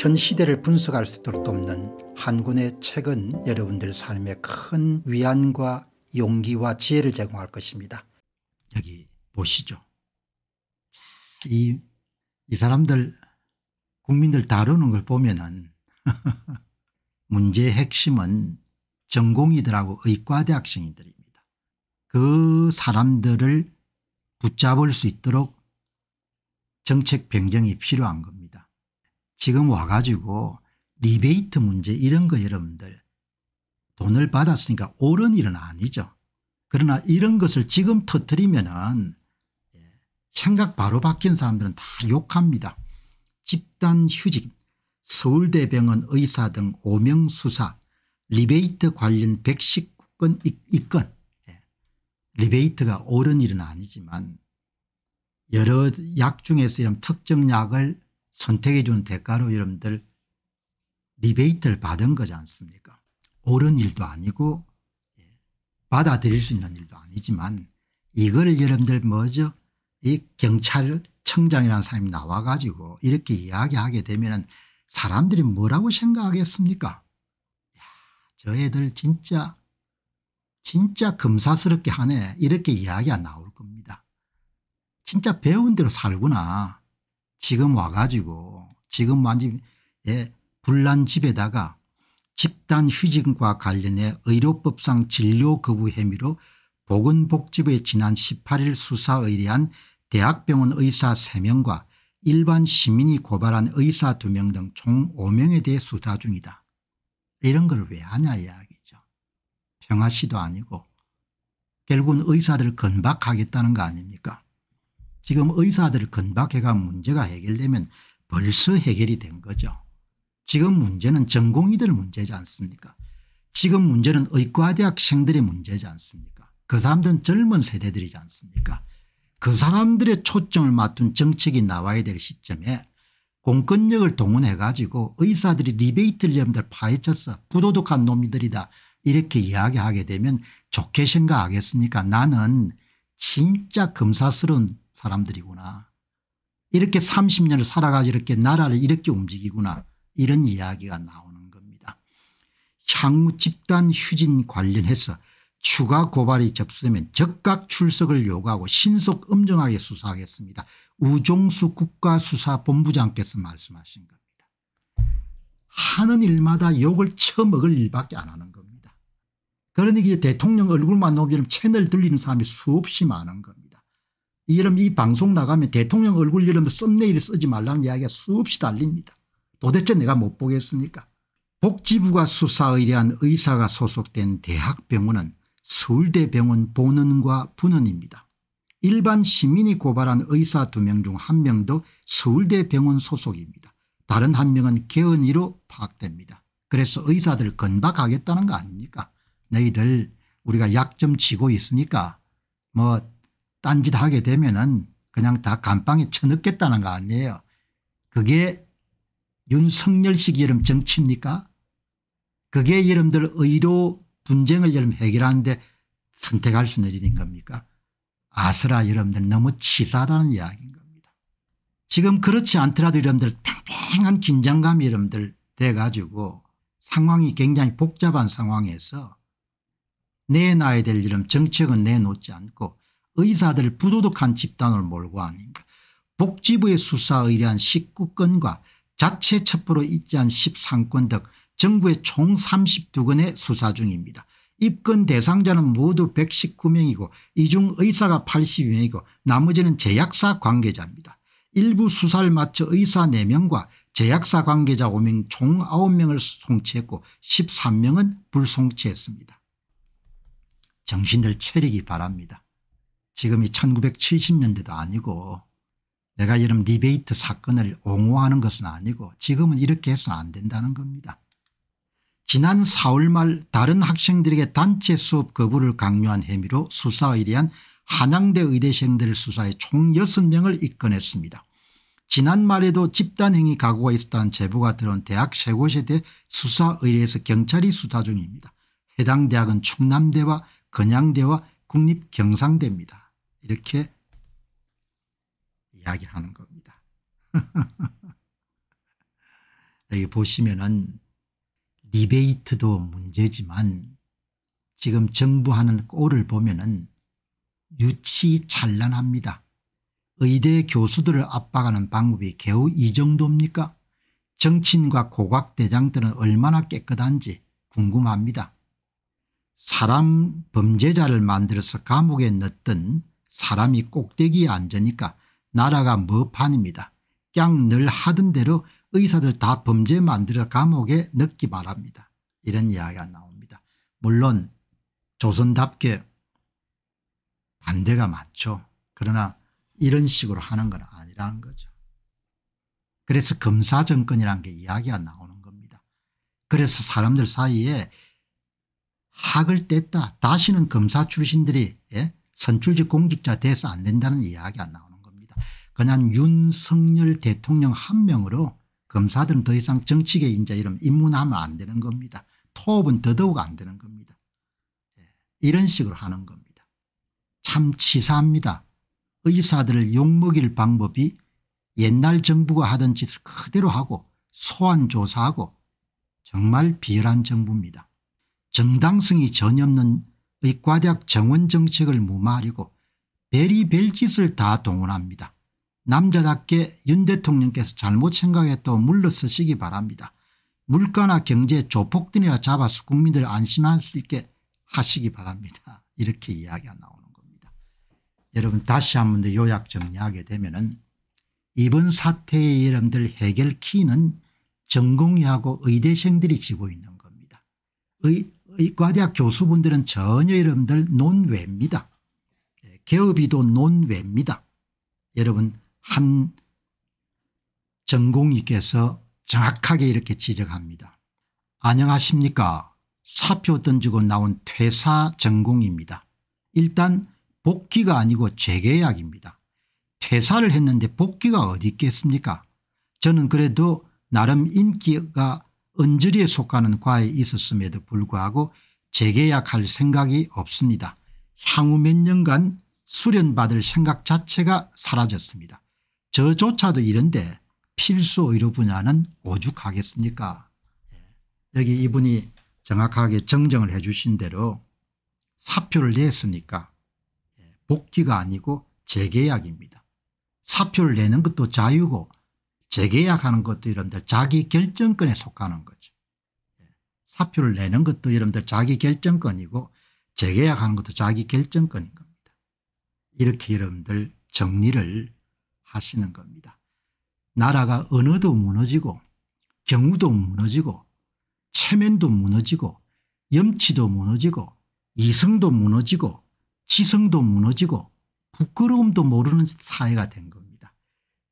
현 시대를 분석할 수 있도록 돕는 한군의 책은 여러분들 삶에 큰 위안과 용기와 지혜를 제공할 것입니다. 여기 보시죠. 이, 이 사람들 국민들 다루는 걸 보면은 문제의 핵심은 전공이들하고 의과대학생들입니다. 그 사람들을 붙잡을 수 있도록 정책 변경이 필요한 겁니다. 지금 와가지고 리베이트 문제 이런 거 여러분들 돈을 받았으니까 옳은 일은 아니죠. 그러나 이런 것을 지금 터뜨리면은 예, 생각 바로 바뀐 사람들은 다 욕합니다. 집단 휴직, 서울대병원 의사 등 5명 수사, 리베이트 관련 119건 입건. 예, 리베이트가 옳은 일은 아니지만 여러 약 중에서 이런 특정 약을 선택해 준 대가로 여러분들 리베이트를 받은 거지 않습니까 옳은 일도 아니고 예, 받아들일 수 있는 일도 아니지만 이걸 여러분들 뭐죠 이 경찰청장이라는 사람이 나와가지고 이렇게 이야기하게 되면 사람들이 뭐라고 생각하겠습니까 야, 저 애들 진짜 진짜 검사스럽게 하네 이렇게 이야기가 나올 겁니다. 진짜 배운 대로 살구나. 지금 와가지고 지금 완전히 불난 예, 집에다가 집단 휴직과 관련해 의료법상 진료 거부 혐의로 보건복지부에 지난 18일 수사 의뢰한 대학병원 의사 3명과 일반 시민이 고발한 의사 2명 등 총 5명에 대해 수사 중이다. 이런 걸 왜 하냐 이야기죠. 평화시도 아니고 결국은 의사들 건박하겠다는 거 아닙니까 지금 의사들 건박해가 문제가 해결되면 벌써 해결이 된 거죠. 지금 문제는 전공의들 문제지 않습니까 지금 문제는 의과대학생들의 문제지 않습니까 그 사람들은 젊은 세대들이지 않습니까 그 사람들의 초점을 맡은 정책이 나와야 될 시점에 공권력을 동원해 가지고 의사들이 리베이트를 여러분들 파헤쳐서 부도덕한 놈들이다 이렇게 이야기하게 되면 좋게 생각하겠습니까 나는 진짜 검사스러운 사람들이구나. 이렇게 30년을 살아가 지 이렇게 나라를 이렇게 움직이구나 이런 이야기가 나오는 겁니다. 향후 집단 휴진 관련해서 추가 고발이 접수되면 적각 출석을 요구하고 신속 엄정하게 수사하겠습니다. 우종수 국가수사본부장께서 말씀하신 겁니다. 하는 일마다 욕을 처먹을 일밖에 안 하는 겁니다. 그러니 대통령 얼굴만 오면 채널 들리는 사람이 수없이 많은 겁니다. 이름 이 방송 나가면 대통령 얼굴 이름 썸네일 에 쓰지 말라는 이야기가 수없이 달립니다. 도대체 내가 못 보겠습니까 복지부가 수사 의뢰한 의사가 소속된 대학병원은 서울대병원 본원과 분원입니다. 일반 시민이 고발한 의사 두 명 중 한 명도 서울대병원 소속입니다. 다른 한 명은 개헌이로 파악됩니다. 그래서 의사들 건박하겠다는 거 아닙니까 너희들 우리가 약점 지고 있으니까 뭐 딴짓 하게 되면은 그냥 다 감방에 쳐넣겠다는 거 아니에요. 그게 윤석열식 여름 정치입니까? 그게 여러분들 의료 분쟁을 이름 해결하는데 선택할 수 있는 겁니까? 아스라 여러분들 너무 치사하다는 이야기인 겁니다. 지금 그렇지 않더라도 여러분들 팽팽한 긴장감이 여러분들 돼가지고 상황이 굉장히 복잡한 상황에서 내놔야 될 이름 정책은 내놓지 않고 의사들 부도덕한 집단을 몰고 아닙니까 복지부의 수사 의뢰한 19건과 자체 첩보로 입지한 13건 등 정부의 총 32건의 수사 중입니다. 입건 대상자는 모두 119명이고 이 중 의사가 82명이고 나머지는 제약사 관계자입니다. 일부 수사를 마쳐 의사 4명과 제약사 관계자 5명 총 9명을 송치했고 13명은 불송치했습니다. 정신들 체리기 바랍니다. 지금이 1970년대도 아니고 내가 이런 리베이트 사건을 옹호하는 것은 아니고 지금은 이렇게 해서는 안 된다는 겁니다. 지난 4월 말 다른 학생들에게 단체 수업 거부를 강요한 혐의로 수사 의뢰한 한양대 의대생들 수사에 총 6명을 입건했습니다. 지난 말에도 집단행위 각오가 있었다는 제보가 들어온 대학 세 곳에 대해 수사 의뢰에서 경찰이 수사 중입니다. 해당 대학은 충남대와 건양대와 국립경상대입니다. 이렇게 이야기를 하는 겁니다. 여기 보시면은 리베이트도 문제지만 지금 정부하는 꼴을 보면은 유치찬란합니다. 의대 교수들을 압박하는 방법이 겨우 이 정도입니까? 정치인과 고각대장들은 얼마나 깨끗한지 궁금합니다. 사람 범죄자를 만들어서 감옥에 넣던 사람이 꼭대기에 앉으니까 나라가 머판입니다. 깡늘 하던 대로 의사들 다 범죄 만들어 감옥에 넣기 바랍니다. 이런 이야기가 나옵니다. 물론 조선답게 반대가 많죠. 그러나 이런 식으로 하는 건 아니라는 거죠. 그래서 검사 정권이라는 게 이야기가 나오는 겁니다. 그래서 사람들 사이에 학을 뗐다. 다시는 검사 출신들이 예? 선출직 공직자 돼서 안 된다는 이야기가 나오는 겁니다. 그냥 윤석열 대통령 한 명으로 검사들은 더 이상 정치계 인자 이름 입문하면 안 되는 겁니다. 토업은 더더욱 안 되는 겁니다. 예, 이런 식으로 하는 겁니다. 참 치사합니다. 의사들을 욕먹일 방법이 옛날 정부가 하던 짓을 그대로 하고 소환 조사하고 정말 비열한 정부입니다. 정당성이 전혀 없는 의과대학 정원 정책을 무마하려고 베리벨짓을 다 동원합니다. 남자답게 윤 대통령께서 잘못 생각했다고 물러서시기 바랍니다. 물가나 경제 조폭등이라 잡아서 국민들을 안심할 수 있게 하시기 바랍니다. 이렇게 이야기가 나오는 겁니다. 여러분 다시 한 번 더 요약 정리하게 되면 은 이번 사태의 여러분들 해결 키는 전공의하고 의대생들이 지고 있는 겁니다. 의, 의과대학 교수분들은 전혀 여러분들 논외입니다. 예, 개업이도 논외입니다. 여러분 한 전공의께서 정확하게 이렇게 지적합니다. 안녕하십니까 사표 던지고 나온 퇴사 전공입니다. 일단 복귀가 아니고 재계약입니다. 퇴사를 했는데 복귀가 어디 있겠습니까 저는 그래도 나름 인기가 은절리에 속하는 과에 있었음에도 불구하고 재계약할 생각이 없습니다. 향후 몇 년간 수련받을 생각 자체가 사라졌습니다. 저조차도 이런데 필수 의료 분야는 오죽하겠습니까 예. 여기 이분이 정확하게 정정을 해 주신 대로 사표를 냈으니까 예, 복귀가 아니고 재계약입니다. 사표를 내는 것도 자유고 재계약하는 것도 여러분들 자기 결정권에 속하는 거죠. 예. 사표를 내는 것도 여러분들 자기 결정권이고 재계약하는 것도 자기 결정권인 겁니다. 이렇게 여러분들 정리를 하시는 겁니다. 나라가 언어도 무너지고 경우도 무너지고 체면도 무너지고 염치도 무너지고 이성도 무너지고 지성도 무너지고 부끄러움도 모르는 사회가 된 겁니다.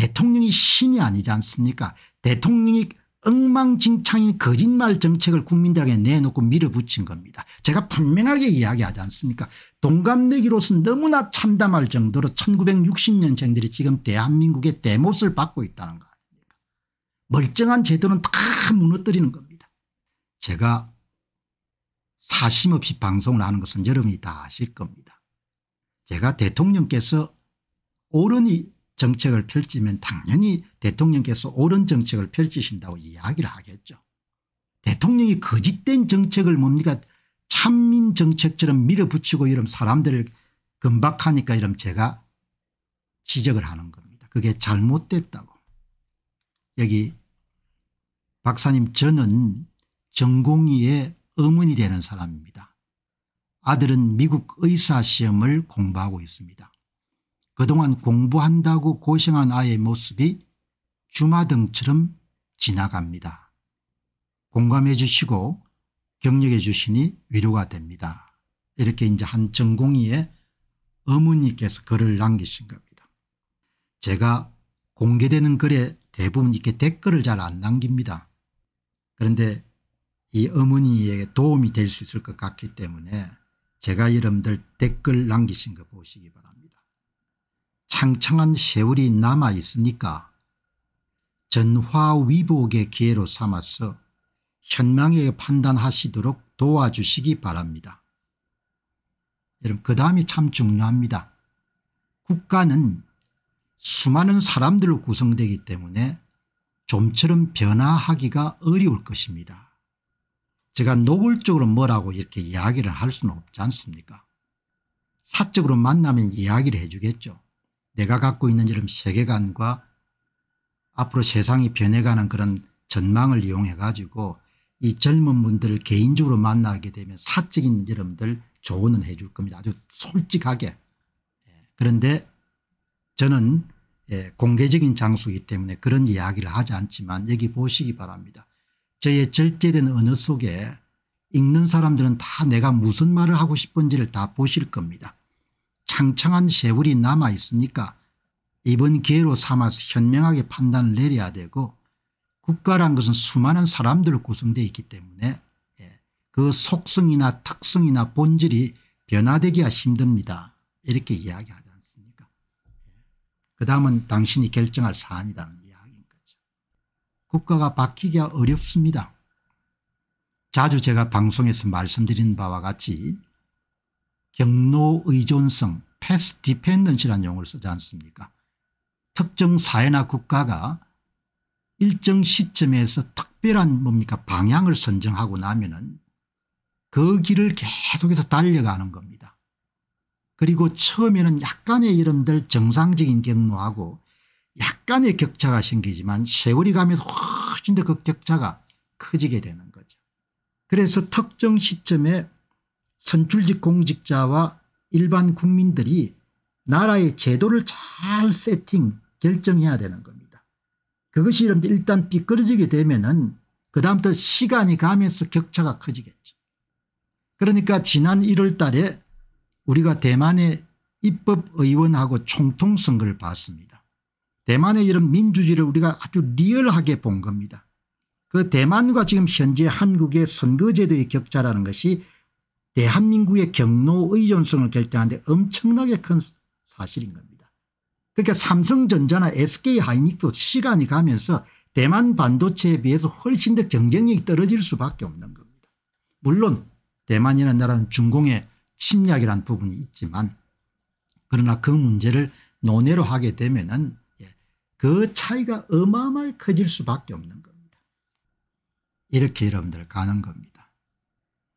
대통령이 신이 아니지 않습니까 대통령이 엉망진창인 거짓말 정책을 국민들에게 내놓고 밀어붙인 겁니다. 제가 분명하게 이야기하지 않습니까 동갑내기로서 너무나 참담할 정도로 1960년생들이 지금 대한민국의 대못을 받고 있다는 거 아닙니까 멀쩡한 제도는 다 무너뜨리는 겁니다. 제가 사심없이 방송을 하는 것은 여러분이 다 아실 겁니다. 제가 대통령께서 오른이 정책을 펼치면 당연히 대통령께서 옳은 정책을 펼치신다고 이야기를 하겠죠. 대통령이 거짓된 정책을 뭡니까 참민 정책처럼 밀어붙이고 이런 사람들을 금박하니까 이런 제가 지적을 하는 겁니다. 그게 잘못됐다고. 여기 박사님 저는 전공의의 어머니 되는 사람입니다. 아들은 미국 의사 시험을 공부하고 있습니다. 그동안 공부한다고 고생한 아이의 모습이 주마등처럼 지나갑니다. 공감해 주시고 격려해 주시니 위로가 됩니다. 이렇게 이제 한 전공의의 어머니께서 글을 남기신 겁니다. 제가 공개되는 글에 대부분 이렇게 댓글을 잘 안 남깁니다. 그런데 이어머니에게 도움이 될 수 있을 것 같기 때문에 제가 여러분들 댓글 남기신 거 보시기 바랍니다. 창창한 세월이 남아 있으니까 전화위복의 기회로 삼아서 현명하게 판단하시도록 도와주시기 바랍니다. 여러분 그 다음이 참 중요합니다. 국가는 수많은 사람들로 구성되기 때문에 좀처럼 변화하기가 어려울 것입니다. 제가 노골적으로 뭐라고 이렇게 이야기를 할 수는 없지 않습니까 사적으로 만나면 이야기를 해주겠죠. 내가 갖고 있는 이런 세계관과 앞으로 세상이 변해가는 그런 전망을 이용해 가지고 이 젊은 분들을 개인적으로 만나게 되면 사적인 여러분들 조언은 해줄 겁니다. 아주 솔직하게. 예, 그런데 저는 예, 공개적인 장소이기 때문에 그런 이야기를 하지 않지만 여기 보시기 바랍니다. 저의 절제된 언어 속에 읽는 사람들은 다 내가 무슨 말을 하고 싶은지를 다 보실 겁니다. 창창한 세월이 남아 있으니까 이번 기회로 삼아서 현명하게 판단을 내려야 되고 국가란 것은 수많은 사람들로 구성되어 있기 때문에 예, 그 속성이나 특성이나 본질이 변화되기가 힘듭니다. 이렇게 이야기하지 않습니까 예, 그 다음은 당신이 결정할 사안이라는 이야기인 거죠. 국가가 바뀌기가 어렵습니다. 자주 제가 방송에서 말씀드린 바와 같이 경로 의존성 패스 디펜던시라는 용어를 쓰지 않습니까 특정 사회나 국가가 일정 시점에서 특별한 뭡니까 방향을 선정하고 나면은 그 길을 계속해서 달려가는 겁니다. 그리고 처음에는 약간의 이름들 정상적인 경로하고 약간의 격차가 생기지만 세월이 가면서 훨씬 더 그 격차가 커지게 되는 거죠. 그래서 특정 시점에 선출직 공직자와 일반 국민들이 나라의 제도를 잘 세팅 결정해야 되는 겁니다. 그것이 일단 삐끄러지게 되면은 그 다음부터 시간이 가면서 격차가 커지겠죠. 그러니까 지난 1월 달에 우리가 대만의 입법의원하고 총통선거를 봤습니다. 대만의 이런 민주주의를 우리가 아주 리얼하게 본 겁니다. 그 대만과 지금 현재 한국의 선거제도의 격차라는 것이 대한민국의 경로 의존성을 결정하는데 엄청나게 큰 사실인 겁니다. 그러니까 삼성전자나 SK하이닉도 시간이 가면서 대만 반도체에 비해서 훨씬 더 경쟁력이 떨어질 수밖에 없는 겁니다. 물론 대만이라는 나라는 중공의 침략이란 부분이 있지만 그러나 그 문제를 논외로 하게 되면 은그 예, 차이가 어마어마하게 커질 수밖에 없는 겁니다. 이렇게 여러분들 가는 겁니다.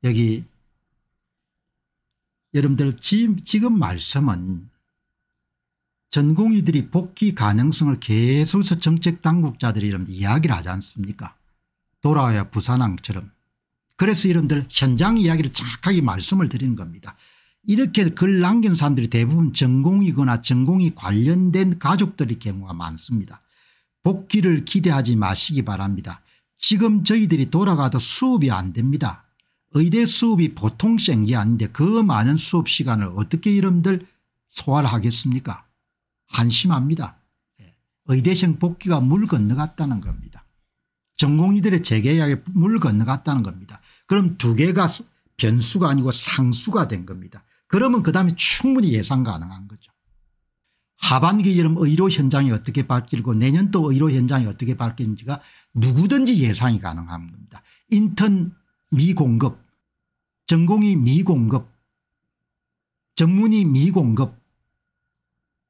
여기 여러분들 지금 말씀은 전공의들이 복귀 가능성을 계속해서 정책 당국자들이 이런 이야기를 하지 않습니까 돌아와야 부산항처럼 그래서 여러분들 현장 이야기를 정확하게 말씀을 드리는 겁니다. 이렇게 글 남긴 사람들이 대부분 전공이거나 전공이 관련된 가족들의 경우가 많습니다. 복귀를 기대하지 마시기 바랍니다. 지금 저희들이 돌아가도 수업이 안 됩니다. 의대 수업이 보통 생게 아닌데 그 많은 수업 시간을 어떻게 이름들 소화를 하겠습니까 한심합니다. 예. 의대생 복귀가 물 건너갔다는 겁니다. 전공의들의 재계약에 물 건너갔다는 겁니다. 그럼 두 개가 변수가 아니고 상수가 된 겁니다. 그러면 그다음에 충분히 예상 가능한 거죠. 하반기 여름 의료 현장이 어떻게 바뀌고 내년도 의료 현장이 어떻게 바뀌는지가 누구든지 예상이 가능한겁니다 인턴 미공급 전공이 미공급, 전문이 미공급,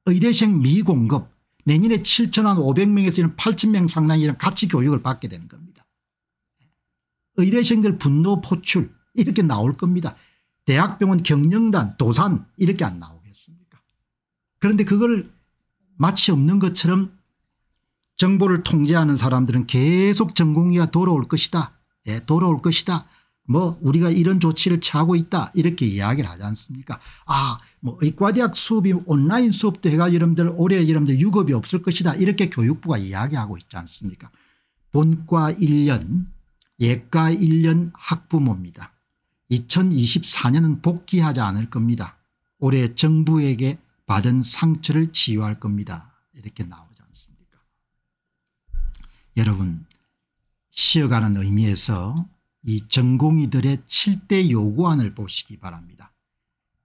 의대생 미공급, 내년에 7 5 0 0명에서8 0 0 0명 상당이라는 같이 교육을 받게 되는 겁니다. 의대생들 분노 포출 이렇게 나올 겁니다. 대학병원 경영단 도산 이렇게 안 나오겠습니까 그런데 그걸 마치 없는 것처럼 정보를 통제하는 사람들은 계속 전공이가 돌아올 것이다. 예, 돌아올 것이다 뭐 우리가 이런 조치를 취하고 있다 이렇게 이야기를 하지 않습니까 아뭐 의과대학 수업이 온라인 수업도 해가 여러분들 올해 여러분들 유급이 없을 것이다 이렇게 교육부가 이야기하고 있지 않습니까 본과 1년 예과 1년 학부모입니다 2024년은 복귀하지 않을 겁니다 올해 정부에게 받은 상처를 치유할 겁니다 이렇게 나오지 않습니까 여러분 쉬어가는 의미에서 이 전공의들의 7대 요구안을 보시기 바랍니다.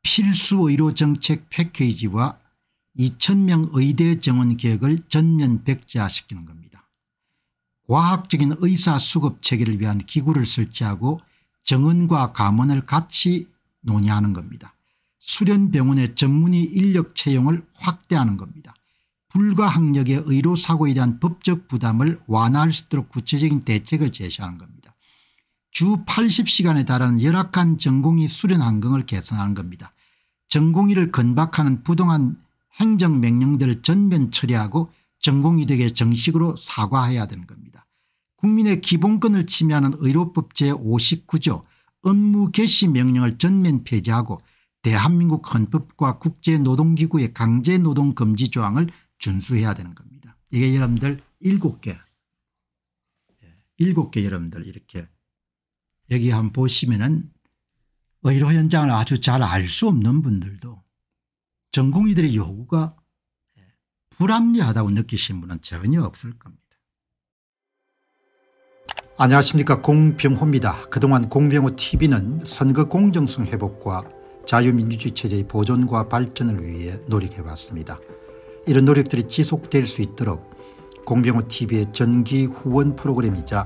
필수 의료 정책 패키지와 2,000명 의대 정원 계획을 전면 백제화시키는 겁니다. 과학적인 의사 수급 체계를 위한 기구를 설치하고 정원과 감원을 같이 논의하는 겁니다. 수련병원의 전문의 인력 채용을 확대하는 겁니다. 불가 학력의 의료사고에 대한 법적 부담을 완화할 수 있도록 구체적인 대책을 제시하는 겁니다. 주 80시간에 달하는 열악한 전공이 수련환 경을 개선하는 겁니다. 전공의를 건박하는 부동한 행정명령들을 전면 처리하고 전공이들에게 정식으로 사과해야 되는 겁니다. 국민의 기본권을 침해하는 의료법 제59조 업무 개시 명령을 전면 폐지하고 대한민국 헌법과 국제노동기구의 강제노동금지 조항을 준수해야 되는 겁니다. 이게 여러분들 7개 7개 예, 여러분들 이렇게 여기 한번 보시면은 의료 현장을 아주 잘 알 수 없는 분들도 전공의들의 요구가 불합리하다고 느끼신 분은 전혀 없을 겁니다. 안녕하십니까 공병호입니다. 그동안 공병호 tv는 선거 공정성 회복과 자유민주주의 체제의 보존과 발전을 위해 노력해왔습니다. 이런 노력들이 지속될 수 있도록 공병호 tv의 전기 후원 프로그램이자